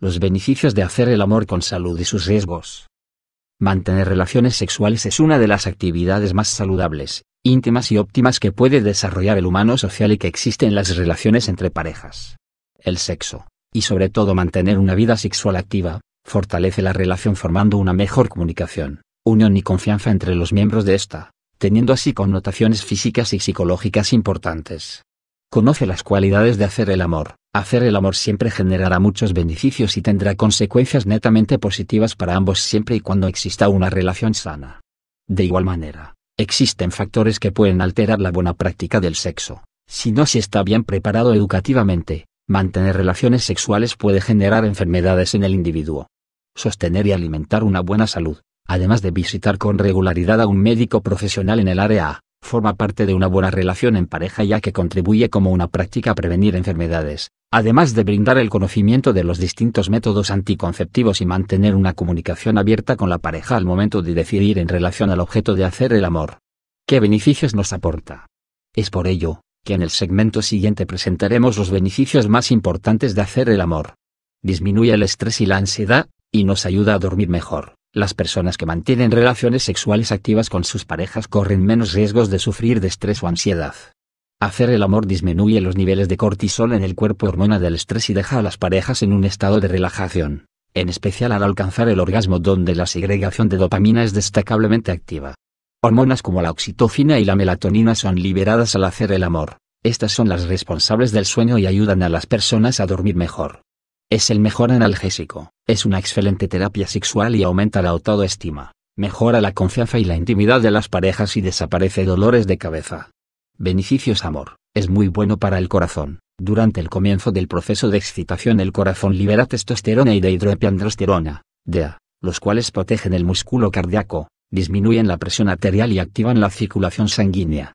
los beneficios de hacer el amor con salud y sus riesgos. Mantener relaciones sexuales es una de las actividades más saludables, íntimas y óptimas que puede desarrollar el humano social y que existe en las relaciones entre parejas. El sexo, y sobre todo mantener una vida sexual activa, fortalece la relación formando una mejor comunicación, unión y confianza entre los miembros de esta, teniendo así connotaciones físicas y psicológicas importantes conoce las cualidades de hacer el amor. Hacer el amor siempre generará muchos beneficios y tendrá consecuencias netamente positivas para ambos siempre y cuando exista una relación sana. De igual manera, existen factores que pueden alterar la buena práctica del sexo. Si no se está bien preparado educativamente, mantener relaciones sexuales puede generar enfermedades en el individuo. Sostener y alimentar una buena salud, además de visitar con regularidad a un médico profesional en el área, Forma parte de una buena relación en pareja ya que contribuye como una práctica a prevenir enfermedades, además de brindar el conocimiento de los distintos métodos anticonceptivos y mantener una comunicación abierta con la pareja al momento de decidir en relación al objeto de hacer el amor. ¿Qué beneficios nos aporta? Es por ello, que en el segmento siguiente presentaremos los beneficios más importantes de hacer el amor. Disminuye el estrés y la ansiedad, y nos ayuda a dormir mejor. Las personas que mantienen relaciones sexuales activas con sus parejas corren menos riesgos de sufrir de estrés o ansiedad. Hacer el amor disminuye los niveles de cortisol en el cuerpo hormona del estrés y deja a las parejas en un estado de relajación, en especial al alcanzar el orgasmo donde la segregación de dopamina es destacablemente activa. Hormonas como la oxitocina y la melatonina son liberadas al hacer el amor, estas son las responsables del sueño y ayudan a las personas a dormir mejor. Es el mejor analgésico, es una excelente terapia sexual y aumenta la autoestima, mejora la confianza y la intimidad de las parejas y desaparece dolores de cabeza. Beneficios amor, es muy bueno para el corazón. Durante el comienzo del proceso de excitación el corazón libera testosterona y dehidroepiandrosterona, DEA, los cuales protegen el músculo cardíaco, disminuyen la presión arterial y activan la circulación sanguínea.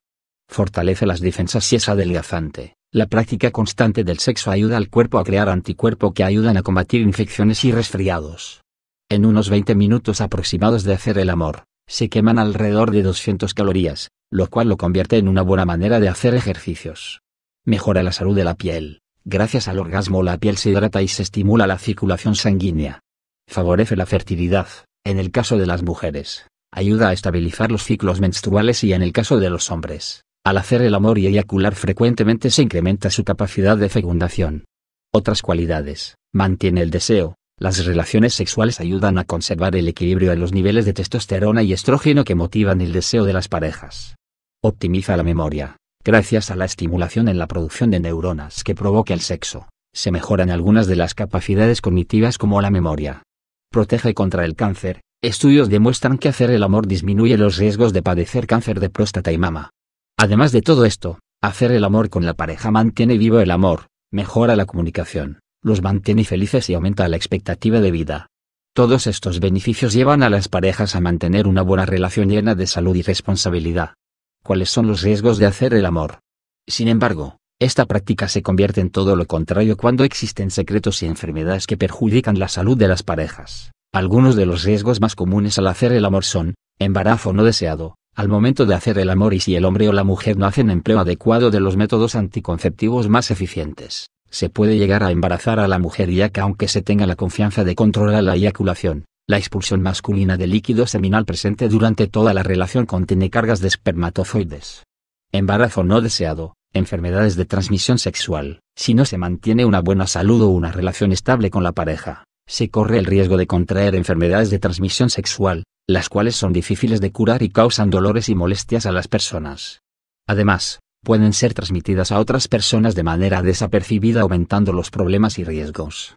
Fortalece las defensas y es adelgazante. La práctica constante del sexo ayuda al cuerpo a crear anticuerpos que ayudan a combatir infecciones y resfriados. En unos 20 minutos aproximados de hacer el amor, se queman alrededor de 200 calorías, lo cual lo convierte en una buena manera de hacer ejercicios. Mejora la salud de la piel. Gracias al orgasmo la piel se hidrata y se estimula la circulación sanguínea. Favorece la fertilidad, en el caso de las mujeres. Ayuda a estabilizar los ciclos menstruales y en el caso de los hombres al hacer el amor y eyacular frecuentemente se incrementa su capacidad de fecundación. Otras cualidades, mantiene el deseo, las relaciones sexuales ayudan a conservar el equilibrio en los niveles de testosterona y estrógeno que motivan el deseo de las parejas. Optimiza la memoria, gracias a la estimulación en la producción de neuronas que provoca el sexo, se mejoran algunas de las capacidades cognitivas como la memoria. Protege contra el cáncer, estudios demuestran que hacer el amor disminuye los riesgos de padecer cáncer de próstata y mama. Además de todo esto, hacer el amor con la pareja mantiene vivo el amor, mejora la comunicación, los mantiene felices y aumenta la expectativa de vida. Todos estos beneficios llevan a las parejas a mantener una buena relación llena de salud y responsabilidad. ¿Cuáles son los riesgos de hacer el amor? Sin embargo, esta práctica se convierte en todo lo contrario cuando existen secretos y enfermedades que perjudican la salud de las parejas. Algunos de los riesgos más comunes al hacer el amor son, embarazo no deseado, al momento de hacer el amor y si el hombre o la mujer no hacen empleo adecuado de los métodos anticonceptivos más eficientes, se puede llegar a embarazar a la mujer ya que aunque se tenga la confianza de controlar la eyaculación, la expulsión masculina de líquido seminal presente durante toda la relación contiene cargas de espermatozoides. Embarazo no deseado, enfermedades de transmisión sexual, si no se mantiene una buena salud o una relación estable con la pareja, se corre el riesgo de contraer enfermedades de transmisión sexual, las cuales son difíciles de curar y causan dolores y molestias a las personas. Además, pueden ser transmitidas a otras personas de manera desapercibida aumentando los problemas y riesgos.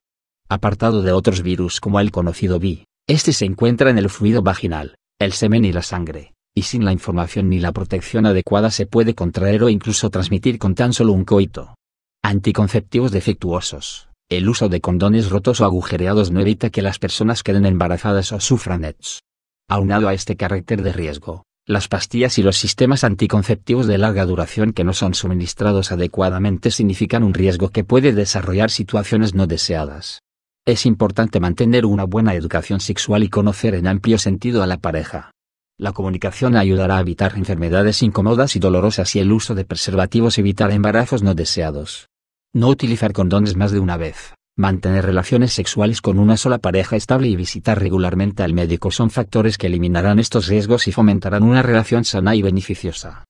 Apartado de otros virus como el conocido VI, este se encuentra en el fluido vaginal, el semen y la sangre, y sin la información ni la protección adecuada se puede contraer o incluso transmitir con tan solo un coito. Anticonceptivos defectuosos. El uso de condones rotos o agujereados no evita que las personas queden embarazadas o sufran ETS. Aunado a este carácter de riesgo, las pastillas y los sistemas anticonceptivos de larga duración que no son suministrados adecuadamente significan un riesgo que puede desarrollar situaciones no deseadas. Es importante mantener una buena educación sexual y conocer en amplio sentido a la pareja. La comunicación ayudará a evitar enfermedades incómodas y dolorosas y el uso de preservativos evitar embarazos no deseados. No utilizar condones más de una vez. Mantener relaciones sexuales con una sola pareja estable y visitar regularmente al médico son factores que eliminarán estos riesgos y fomentarán una relación sana y beneficiosa.